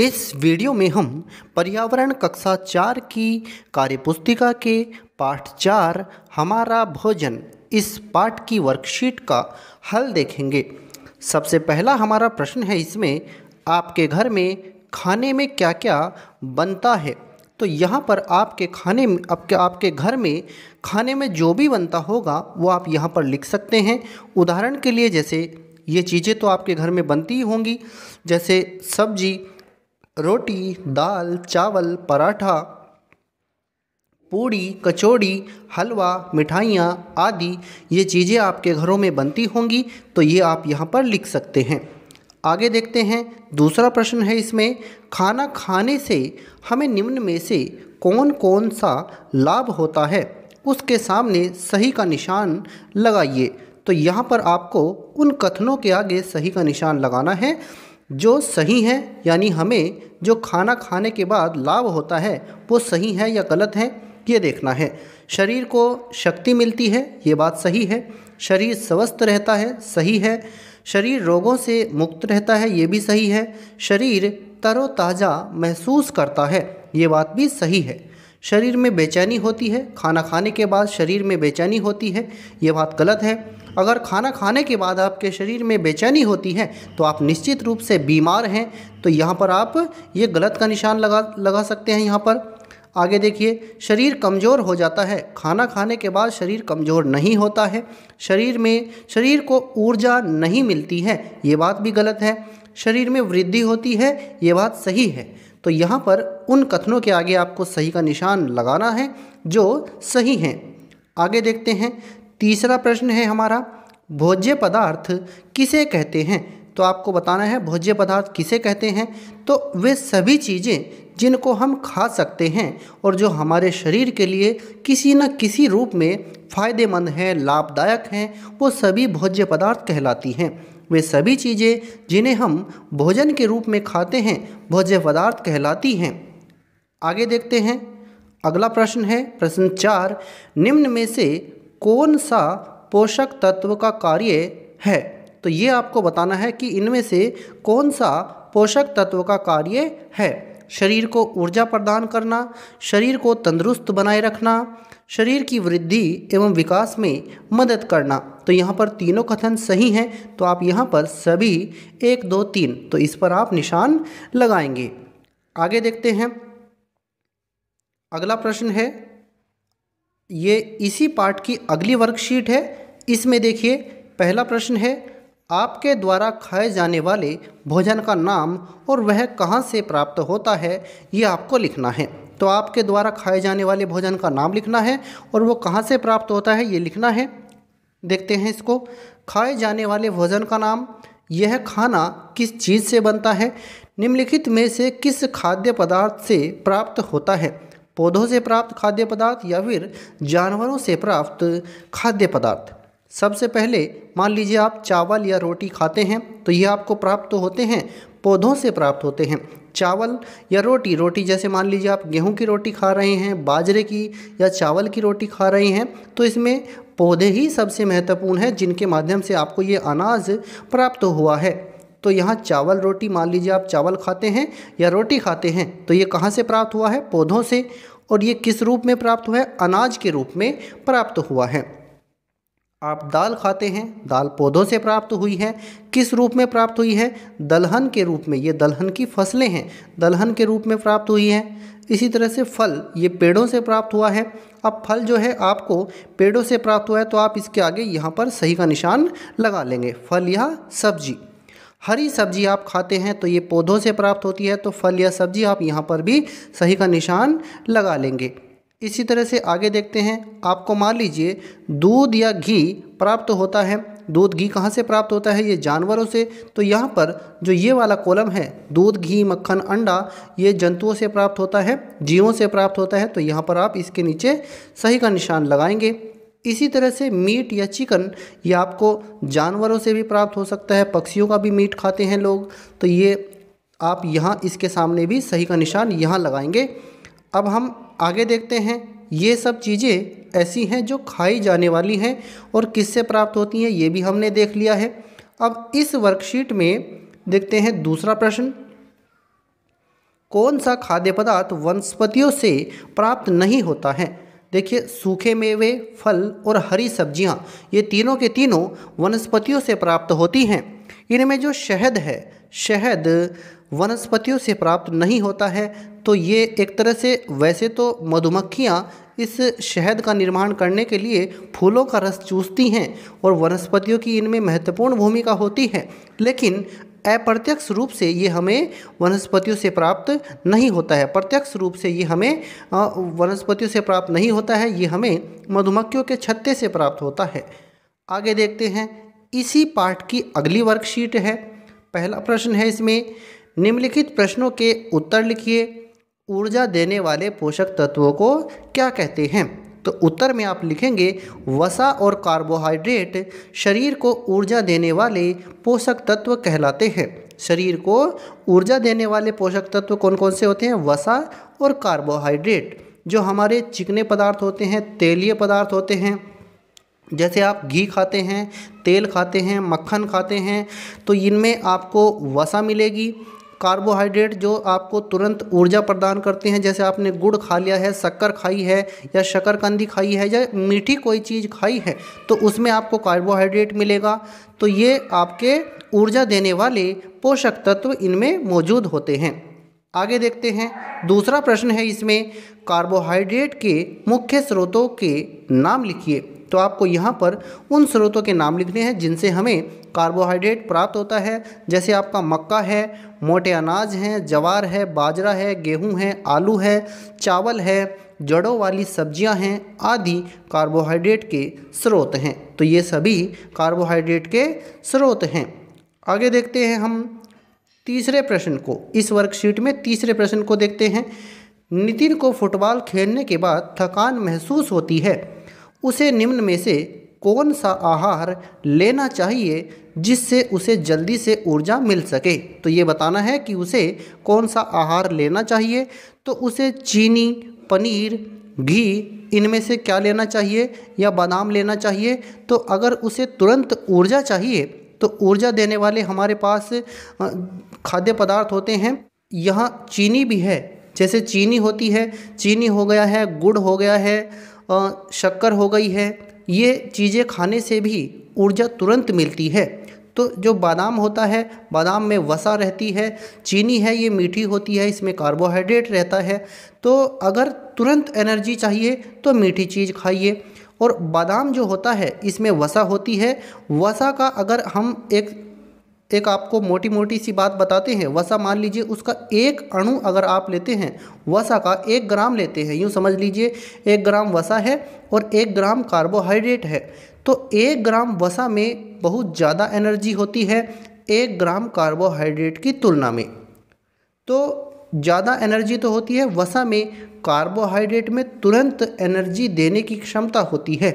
इस वीडियो में हम पर्यावरण कक्षा चार की कार्यपुस्तिका के पाठ चार हमारा भोजन इस पाठ की वर्कशीट का हल देखेंगे सबसे पहला हमारा प्रश्न है इसमें आपके घर में खाने में क्या क्या बनता है तो यहाँ पर आपके खाने में आपके आपके घर में खाने में जो भी बनता होगा वो आप यहाँ पर लिख सकते हैं उदाहरण के लिए जैसे ये चीज़ें तो आपके घर में बनती ही होंगी जैसे सब्जी रोटी दाल चावल पराठा पूड़ी कचौड़ी हलवा मिठाइयाँ आदि ये चीज़ें आपके घरों में बनती होंगी तो ये आप यहाँ पर लिख सकते हैं आगे देखते हैं दूसरा प्रश्न है इसमें खाना खाने से हमें निम्न में से कौन कौन सा लाभ होता है उसके सामने सही का निशान लगाइए तो यहाँ पर आपको उन कथनों के आगे सही का निशान लगाना है जो सही है यानी हमें जो खाना खाने के बाद लाभ होता है वो सही है या गलत है ये देखना है शरीर को शक्ति मिलती है ये बात सही है शरीर स्वस्थ रहता है सही है शरीर रोगों से मुक्त रहता है ये भी सही है शरीर तरोताज़ा महसूस करता है ये बात भी सही है शरीर में बेचैनी होती है खाना खाने के बाद शरीर में बेचैनी होती है ये बात गलत है अगर खाना खाने के बाद आपके शरीर में बेचैनी होती है तो आप निश्चित रूप से बीमार हैं तो यहाँ पर आप ये गलत का निशान लगा लगा सकते हैं यहाँ पर आगे देखिए शरीर कमज़ोर हो जाता है खाना खाने के बाद शरीर कमज़ोर नहीं होता है शरीर में शरीर को ऊर्जा नहीं मिलती है ये बात भी गलत है शरीर में वृद्धि होती है ये बात सही है तो यहाँ पर उन कथनों के आगे आपको सही का निशान लगाना है जो सही हैं आगे देखते हैं तीसरा प्रश्न है हमारा भोज्य पदार्थ किसे कहते हैं तो आपको बताना है भोज्य पदार्थ किसे कहते हैं तो वे सभी चीज़ें जिनको हम खा सकते हैं और जो हमारे शरीर के लिए किसी न किसी रूप में फ़ायदेमंद हैं लाभदायक हैं वो सभी भोज्य पदार्थ कहलाती हैं वे सभी चीज़ें जिन्हें हम भोजन के रूप में खाते हैं भोज्य पदार्थ कहलाती हैं आगे देखते हैं अगला प्रश्न है प्रश्न चार निम्न में से कौन सा पोषक तत्व का कार्य है तो ये आपको बताना है कि इनमें से कौन सा पोषक तत्व का कार्य है शरीर को ऊर्जा प्रदान करना शरीर को तंदुरुस्त बनाए रखना शरीर की वृद्धि एवं विकास में मदद करना तो यहाँ पर तीनों कथन सही हैं तो आप यहाँ पर सभी एक दो तीन तो इस पर आप निशान लगाएंगे आगे देखते हैं अगला प्रश्न है ये इसी पार्ट की अगली वर्कशीट है इसमें देखिए पहला प्रश्न है आपके द्वारा खाए जाने वाले भोजन का नाम और वह कहाँ से प्राप्त होता है ये आपको लिखना है तो आपके द्वारा खाए जाने वाले भोजन का नाम लिखना है और वो कहाँ से प्राप्त होता है ये लिखना है देखते हैं इसको खाए जाने वाले भोजन का नाम यह खाना किस चीज़ से बनता है निम्नलिखित में से किस खाद्य पदार्थ से प्राप्त होता है पौधों से प्राप्त खाद्य पदार्थ या फिर जानवरों से प्राप्त खाद्य पदार्थ सबसे पहले मान लीजिए आप चावल या रोटी खाते हैं तो ये आपको प्राप्त तो होते हैं पौधों से प्राप्त होते हैं चावल या रोटी रोटी जैसे मान लीजिए आप गेहूं की रोटी खा रहे हैं बाजरे की या चावल की रोटी खा रहे हैं तो इसमें पौधे ही सबसे महत्वपूर्ण हैं जिनके माध्यम से आपको ये अनाज प्राप्त हुआ है तो यहाँ चावल रोटी मान लीजिए आप चावल खाते हैं या रोटी खाते हैं तो ये कहाँ से प्राप्त हुआ है पौधों से और ये किस रूप में प्राप्त हुआ है अनाज के रूप में प्राप्त हुआ है आप दाल खाते हैं दाल पौधों से प्राप्त हुई है किस रूप में प्राप्त हुई है दलहन के रूप में ये दलहन की फसलें हैं दलहन के रूप में प्राप्त हुई है इसी तरह से फल ये पेड़ों से प्राप्त हुआ है अब फल जो है आपको पेड़ों से प्राप्त हुआ है तो आप इसके आगे यहाँ पर सही का निशान लगा लेंगे फल या सब्जी हरी सब्जी आप खाते हैं तो ये पौधों से प्राप्त होती है तो फल या सब्जी आप यहाँ पर भी सही का निशान लगा लेंगे इसी तरह से आगे देखते हैं आपको मान लीजिए दूध या घी प्राप्त होता है दूध घी कहाँ से प्राप्त होता है ये जानवरों से तो यहाँ पर जो ये वाला कॉलम है दूध घी मक्खन अंडा ये जंतुओं से प्राप्त होता है जीवों से प्राप्त होता है तो यहाँ पर आप इसके नीचे सही का निशान लगाएंगे इसी तरह से मीट या चिकन ये आपको जानवरों से भी प्राप्त हो सकता है पक्षियों का भी मीट खाते हैं लोग तो ये आप यहाँ इसके सामने भी सही का निशान यहाँ लगाएंगे अब हम आगे देखते हैं ये सब चीज़ें ऐसी हैं जो खाई जाने वाली हैं और किससे प्राप्त होती हैं ये भी हमने देख लिया है अब इस वर्कशीट में देखते हैं दूसरा प्रश्न कौन सा खाद्य पदार्थ वनस्पतियों से प्राप्त नहीं होता है देखिए सूखे मेवे फल और हरी सब्जियाँ ये तीनों के तीनों वनस्पतियों से प्राप्त होती हैं इनमें जो शहद है शहद वनस्पतियों से प्राप्त नहीं होता है तो ये एक तरह से वैसे तो मधुमक्खियाँ इस शहद का निर्माण करने के लिए फूलों का रस चूसती हैं और वनस्पतियों की इनमें महत्वपूर्ण भूमिका होती है लेकिन अप्रत्यक्ष रूप से ये हमें वनस्पतियों से प्राप्त नहीं होता है प्रत्यक्ष रूप से ये हमें वनस्पतियों से प्राप्त नहीं होता है ये हमें मधुमक्खियों के छत्ते से प्राप्त होता है आगे देखते हैं इसी पाठ की अगली वर्कशीट है पहला प्रश्न है इसमें निम्नलिखित प्रश्नों के उत्तर लिखिए ऊर्जा देने वाले पोषक तत्वों को क्या कहते हैं तो उत्तर में आप लिखेंगे वसा और कार्बोहाइड्रेट शरीर को ऊर्जा देने वाले पोषक तत्व कहलाते हैं शरीर को ऊर्जा देने वाले पोषक तत्व कौन कौन से होते हैं वसा और कार्बोहाइड्रेट जो हमारे चिकने पदार्थ होते हैं तेलीय पदार्थ होते हैं जैसे आप घी खाते हैं तेल खाते हैं मक्खन खाते हैं तो इनमें आपको वसा मिलेगी कार्बोहाइड्रेट जो आपको तुरंत ऊर्जा प्रदान करते हैं जैसे आपने गुड़ खा लिया है शक्कर खाई है या शकरकंदी खाई है या मीठी कोई चीज़ खाई है तो उसमें आपको कार्बोहाइड्रेट मिलेगा तो ये आपके ऊर्जा देने वाले पोषक तत्व इनमें मौजूद होते हैं आगे देखते हैं दूसरा प्रश्न है इसमें कार्बोहाइड्रेट के मुख्य स्रोतों के नाम लिखिए तो आपको यहाँ पर उन स्रोतों के नाम लिखने हैं जिनसे हमें कार्बोहाइड्रेट प्राप्त होता है जैसे आपका मक्का है मोटे अनाज हैं जवार है बाजरा है गेहूँ है आलू है चावल है जड़ों वाली सब्जियां हैं आदि कार्बोहाइड्रेट के स्रोत हैं तो ये सभी कार्बोहाइड्रेट के स्रोत हैं आगे देखते हैं हम तीसरे प्रश्न को इस वर्कशीट में तीसरे प्रश्न को देखते हैं नितिन को फुटबॉल खेलने के बाद थकान महसूस होती है उसे निम्न में से कौन सा आहार लेना चाहिए जिससे उसे जल्दी से ऊर्जा मिल सके तो ये बताना है कि उसे कौन सा आहार लेना चाहिए तो उसे चीनी पनीर घी इनमें से क्या लेना चाहिए या बादाम लेना चाहिए तो अगर उसे तुरंत ऊर्जा चाहिए तो ऊर्जा देने वाले हमारे पास खाद्य पदार्थ होते हैं यहाँ चीनी भी है जैसे चीनी होती है चीनी हो गया है गुड़ हो गया है शक्कर हो गई है ये चीज़ें खाने से भी ऊर्जा तुरंत मिलती है तो जो बादाम होता है बादाम में वसा रहती है चीनी है ये मीठी होती है इसमें कार्बोहाइड्रेट रहता है तो अगर तुरंत एनर्जी चाहिए तो मीठी चीज़ खाइए और बादाम जो होता है इसमें वसा होती है वसा का अगर हम एक एक आपको मोटी मोटी सी बात बताते हैं वसा मान लीजिए उसका एक अणु अगर आप लेते हैं वसा का एक ग्राम लेते हैं यूँ समझ लीजिए एक ग्राम वसा है और एक ग्राम कार्बोहाइड्रेट है तो एक ग्राम वसा में बहुत ज़्यादा एनर्जी होती है एक ग्राम कार्बोहाइड्रेट की तुलना में तो ज़्यादा एनर्जी तो होती है वसा में कार्बोहाइड्रेट में तुरंत एनर्जी देने की क्षमता होती है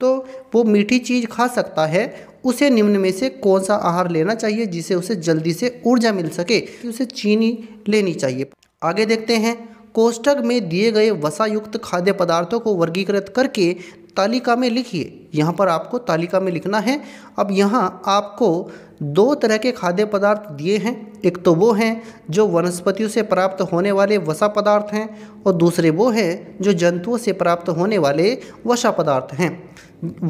तो वो मीठी चीज़ खा सकता है उसे निम्न में से कौन सा आहार लेना चाहिए जिसे उसे जल्दी से ऊर्जा मिल सके कि उसे चीनी लेनी चाहिए आगे देखते हैं कोष्टक में दिए गए वसायुक्त खाद्य पदार्थों को वर्गीकृत करके तालिका में लिखिए यहाँ पर आपको तालिका में लिखना है अब यहाँ आपको दो तरह के खाद्य पदार्थ दिए हैं एक तो वो हैं जो वनस्पतियों से प्राप्त होने वाले वसा पदार्थ हैं और दूसरे वो हैं जो जंतुओं से प्राप्त होने वाले वसा पदार्थ हैं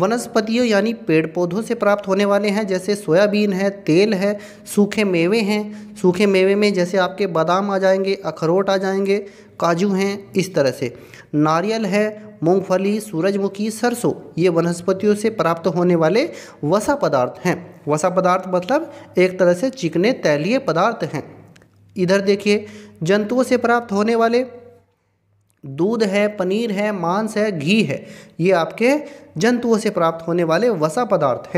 वनस्पतियों यानी पेड़ पौधों से प्राप्त होने वाले हैं जैसे सोयाबीन है तेल है सूखे मेवे हैं सूखे मेवे में जैसे आपके बादाम आ जाएंगे अखरोट आ जाएंगे काजू हैं इस तरह से नारियल है मूंगफली सूरजमुखी सरसों ये वनस्पतियों से प्राप्त होने वाले वसा पदार्थ हैं वसा पदार्थ मतलब एक तरह से चिकने तैलीय पदार्थ हैं इधर देखिए जंतुओं से प्राप्त होने वाले दूध है पनीर है मांस है घी है ये आपके जंतुओं से प्राप्त होने वाले वसा पदार्थ हैं